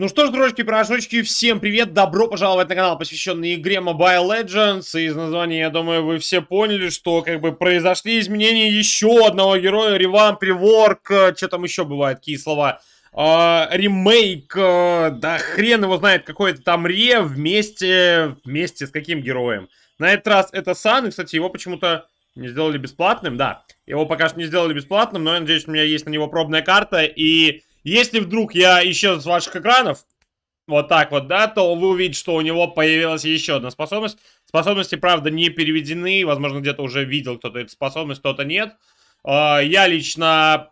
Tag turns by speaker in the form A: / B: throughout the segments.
A: Ну что ж, дружки, порошочки, всем привет, добро пожаловать на канал, посвященный игре Mobile Legends. Из названия, я думаю, вы все поняли, что как бы произошли изменения еще одного героя, реван, приворк, что там еще бывает, какие слова. А, ремейк, э, да хрен его знает, какой-то там ре вместе, вместе с каким героем. На этот раз это Сан, и, кстати, его почему-то не сделали бесплатным, да. Его пока что не сделали бесплатным, но я надеюсь, у меня есть на него пробная карта, и если вдруг я исчезну с ваших экранов, вот так вот, да, то вы увидите, что у него появилась еще одна способность. Способности, правда, не переведены. Возможно, где-то уже видел кто-то эту способность, кто-то нет. А, я лично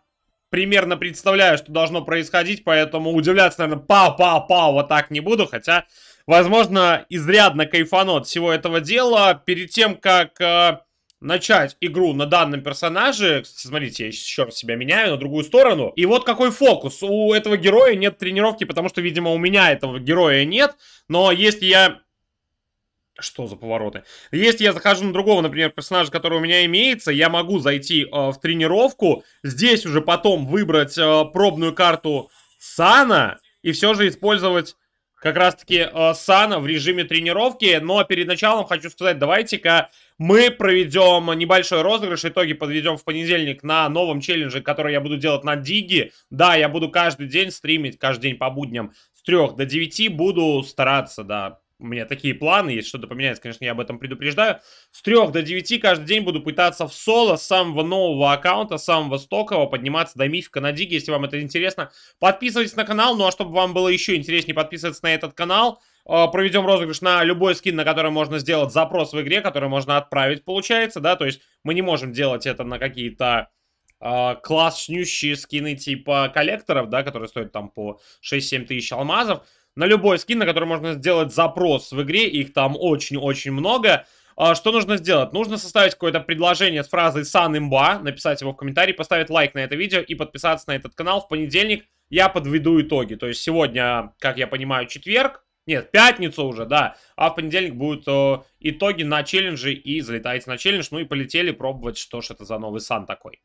A: примерно представляю, что должно происходить, поэтому удивляться, наверное, пау-пау-пау, вот так не буду, хотя, возможно, изрядно кайфану всего этого дела. Перед тем, как а, начать игру на данном персонаже. Смотрите, я еще раз себя меняю на другую сторону. И вот какой фокус. У этого героя нет тренировки, потому что, видимо, у меня этого героя нет. Но если я... Что за повороты? Если я захожу на другого, например, персонажа, который у меня имеется, я могу зайти э, в тренировку, здесь уже потом выбрать э, пробную карту Сана и все же использовать как раз-таки э, Сана в режиме тренировки. Но перед началом хочу сказать, давайте-ка мы проведем небольшой розыгрыш, итоги подведем в понедельник на новом челлендже, который я буду делать на Диге. Да, я буду каждый день стримить, каждый день по будням с 3 до 9, буду стараться, да, у меня такие планы, если что-то поменяется, конечно, я об этом предупреждаю. С 3 до 9 каждый день буду пытаться в соло с самого нового аккаунта, с самого стокового, подниматься до мифика на диге, если вам это интересно. Подписывайтесь на канал, ну а чтобы вам было еще интереснее, подписывайтесь на этот канал. Э, Проведем розыгрыш на любой скин, на который можно сделать запрос в игре, который можно отправить, получается, да, то есть мы не можем делать это на какие-то э, класснющие скины типа коллекторов, да, которые стоят там по 6-7 тысяч алмазов на любой скин, на который можно сделать запрос в игре, их там очень-очень много. А, что нужно сделать? Нужно составить какое-то предложение с фразой «сан имба», написать его в комментарии, поставить лайк на это видео и подписаться на этот канал. В понедельник я подведу итоги. То есть сегодня, как я понимаю, четверг, нет, пятницу уже, да. А в понедельник будут э, итоги на челленджи и залетайте на челлендж. Ну и полетели пробовать, что ж это за новый сан такой.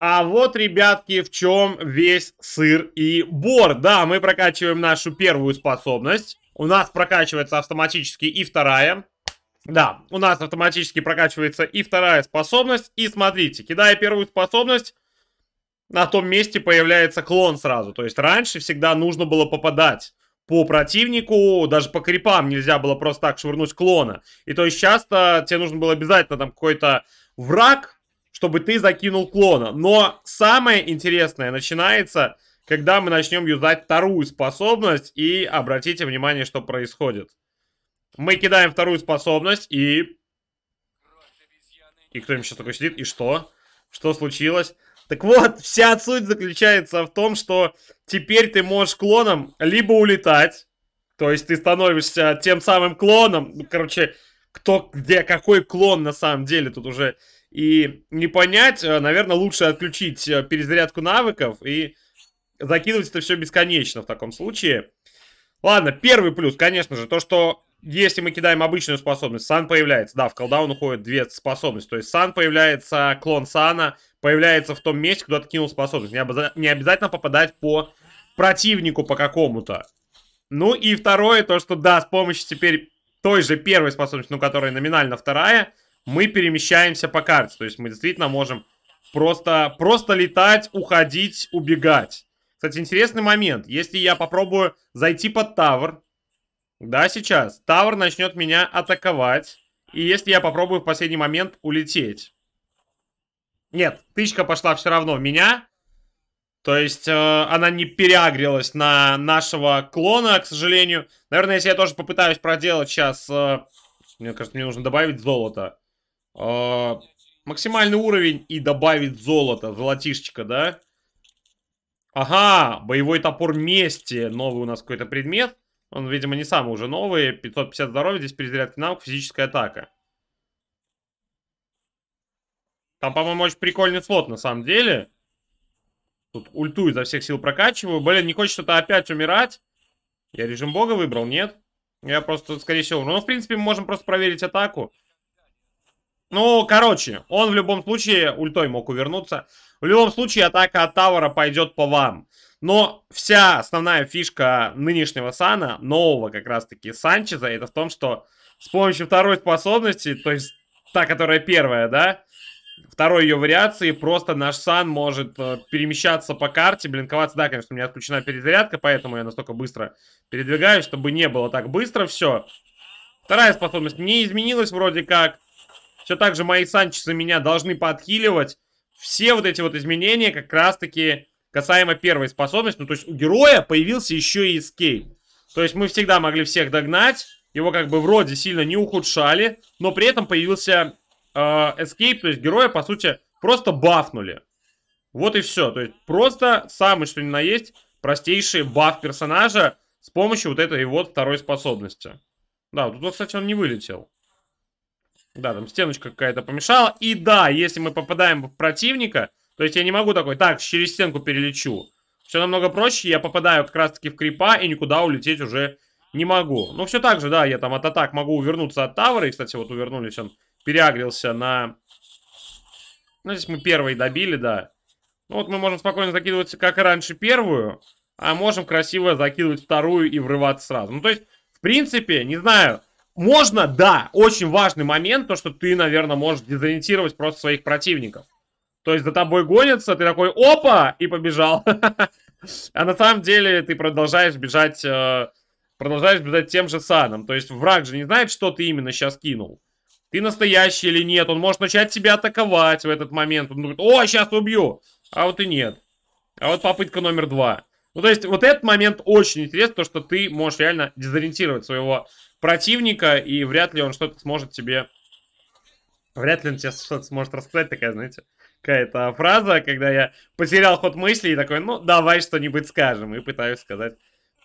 A: А вот, ребятки, в чем весь сыр и бор. Да, мы прокачиваем нашу первую способность. У нас прокачивается автоматически и вторая. Да, у нас автоматически прокачивается и вторая способность. И смотрите, кидая первую способность, на том месте появляется клон сразу. То есть раньше всегда нужно было попадать по противнику, даже по крипам нельзя было просто так швырнуть клона. И то есть часто тебе нужно было обязательно там какой-то враг чтобы ты закинул клона. Но самое интересное начинается, когда мы начнем юзать вторую способность, и обратите внимание, что происходит. Мы кидаем вторую способность, и... И кто-нибудь сейчас такой сидит, и что? Что случилось? Так вот, вся суть заключается в том, что теперь ты можешь клоном либо улетать, то есть ты становишься тем самым клоном, ну, короче, кто, где, какой клон на самом деле, тут уже и не понять, э, наверное, лучше отключить э, перезарядку навыков и закидывать это все бесконечно в таком случае. Ладно, первый плюс, конечно же, то, что если мы кидаем обычную способность, Сан появляется. Да, в колдаун уходит две способности. То есть Сан появляется, клон Сана появляется в том месте, куда ты кинул способность. Не, обоза... не обязательно попадать по противнику по какому-то. Ну и второе, то, что да, с помощью теперь той же первой способности, ну, которая номинально вторая, мы перемещаемся по карте. То есть мы действительно можем просто, просто летать, уходить, убегать. Кстати, интересный момент. Если я попробую зайти под тавр, да, сейчас, тавр начнет меня атаковать. И если я попробую в последний момент улететь. Нет, тычка пошла все равно в меня. То есть э, она не переагрилась на нашего клона, к сожалению. Наверное, если я тоже попытаюсь проделать сейчас... Э, мне кажется, мне нужно добавить золото э, максимальный уровень и добавить золото, золотишечко, да? Ага, боевой топор мести, новый у нас какой-то предмет. Он, видимо, не самый уже новый. 550 здоровья, здесь перезарядка навык, физическая атака. Там, по-моему, очень прикольный слот на самом деле. Тут ульту изо всех сил прокачиваю. Блин, не хочет что-то опять умирать. Я режим бога выбрал, нет? Я просто, скорее всего, Ну, в принципе, мы можем просто проверить атаку. Ну, короче, он в любом случае ультой мог увернуться. В любом случае атака от Тауэра пойдет по вам. Но вся основная фишка нынешнего Сана, нового как раз-таки Санчеза, это в том, что с помощью второй способности, то есть та, которая первая, да, второй ее вариации, просто наш Сан может э, перемещаться по карте, блинковаться. Да, конечно, у меня отключена перезарядка, поэтому я настолько быстро передвигаюсь, чтобы не было так быстро все. Вторая способность не изменилась вроде как. Все так же мои Санчесы меня должны подхиливать. Все вот эти вот изменения как раз-таки касаемо первой способности. Ну, то есть у героя появился еще и эскейп. То есть мы всегда могли всех догнать. Его как бы вроде сильно не ухудшали, но при этом появился э, эскейп. То есть героя, по сути, просто бафнули. Вот и все. То есть просто самый что ни на есть простейший баф персонажа с помощью вот этой вот второй способности. Да, тут, кстати, он не вылетел. Да, там стеночка какая-то помешала. И да, если мы попадаем в противника, то есть я не могу такой, так, через стенку перелечу. Все намного проще, я попадаю как раз-таки в крипа и никуда улететь уже не могу. Ну, все так же, да, я там от атак могу увернуться от тавара. И, кстати, вот увернулись, он переагрился на... Ну, здесь мы первый добили, да. Ну, вот мы можем спокойно закидывать, как и раньше, первую. А можем красиво закидывать вторую и врываться сразу. Ну, то есть, в принципе, не знаю, можно, да, очень важный момент, то, что ты, наверное, можешь дезориентировать просто своих противников. То есть за тобой гонятся, ты такой, опа, и побежал. А на самом деле ты продолжаешь бежать, э, продолжаешь бежать тем же саном. То есть враг же не знает, что ты именно сейчас кинул. Ты настоящий или нет, он может начать тебя атаковать в этот момент. Он думает, о, сейчас убью. А вот и нет. А вот попытка номер два. Ну, то есть, вот этот момент очень интересен, то, что ты можешь реально дезориентировать своего противника, и вряд ли он что-то сможет тебе... Вряд ли он тебе что-то сможет рассказать, такая, знаете, какая-то фраза, когда я потерял ход мысли и такой, ну, давай что-нибудь скажем, и пытаюсь сказать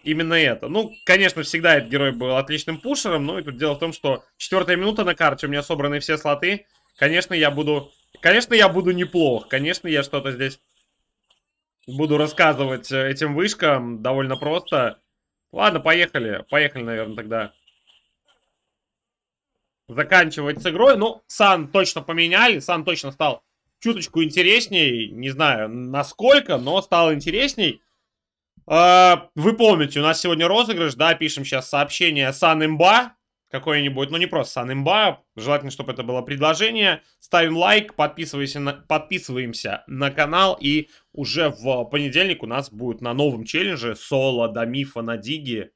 A: именно это. Ну, конечно, всегда этот герой был отличным пушером, но и тут дело в том, что четвертая минута на карте, у меня собраны все слоты. Конечно, я буду... Конечно, я буду неплох. Конечно, я что-то здесь буду рассказывать э, этим вышкам довольно просто. Ладно, поехали. Поехали, наверное, тогда. Заканчивать с игрой. Ну, Сан точно поменяли. Сан точно стал чуточку интересней. Не знаю, насколько, но стал интересней. А, вы помните, у нас сегодня розыгрыш, да, пишем сейчас сообщение Сан Имба какой-нибудь, ну не просто санимба, желательно, чтобы это было предложение. Ставим лайк, подписываемся на, подписываемся на канал, и уже в понедельник у нас будет на новом челлендже соло до мифа на диге.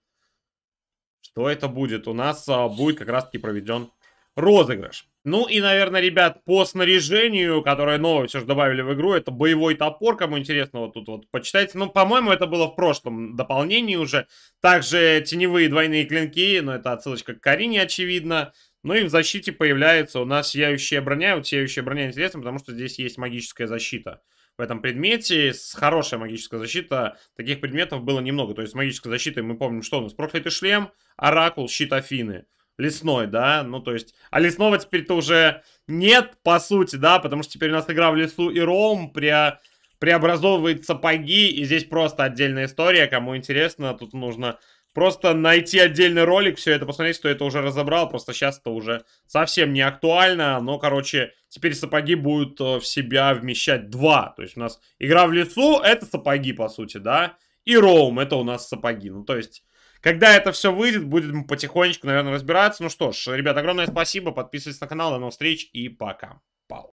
A: Что это будет? У нас а, будет как раз-таки проведен розыгрыш. Ну и, наверное, ребят, по снаряжению, которое новое все же добавили в игру, это боевой топор, кому интересно, вот тут вот почитайте. Ну, по-моему, это было в прошлом дополнении уже. Также теневые двойные клинки, но ну, это отсылочка к Карине, очевидно. Ну и в защите появляется у нас сияющая броня. Вот сияющая броня интересна, потому что здесь есть магическая защита в этом предмете. С хорошая магическая защита. Таких предметов было немного. То есть с магической защитой мы помним, что у нас проклятый шлем, оракул, щит Афины лесной, да, ну то есть, а лесного теперь-то уже нет, по сути, да, потому что теперь у нас игра в лесу и роум пре преобразовывает сапоги, и здесь просто отдельная история, кому интересно, тут нужно просто найти отдельный ролик, все это посмотреть, что это уже разобрал, просто сейчас это уже совсем не актуально, но, короче, теперь сапоги будут э, в себя вмещать два, то есть у нас игра в лесу, это сапоги, по сути, да, и роум, это у нас сапоги, ну то есть когда это все выйдет, будем потихонечку, наверное, разбираться. Ну что ж, ребят, огромное спасибо. Подписывайтесь на канал. До новых встреч и пока.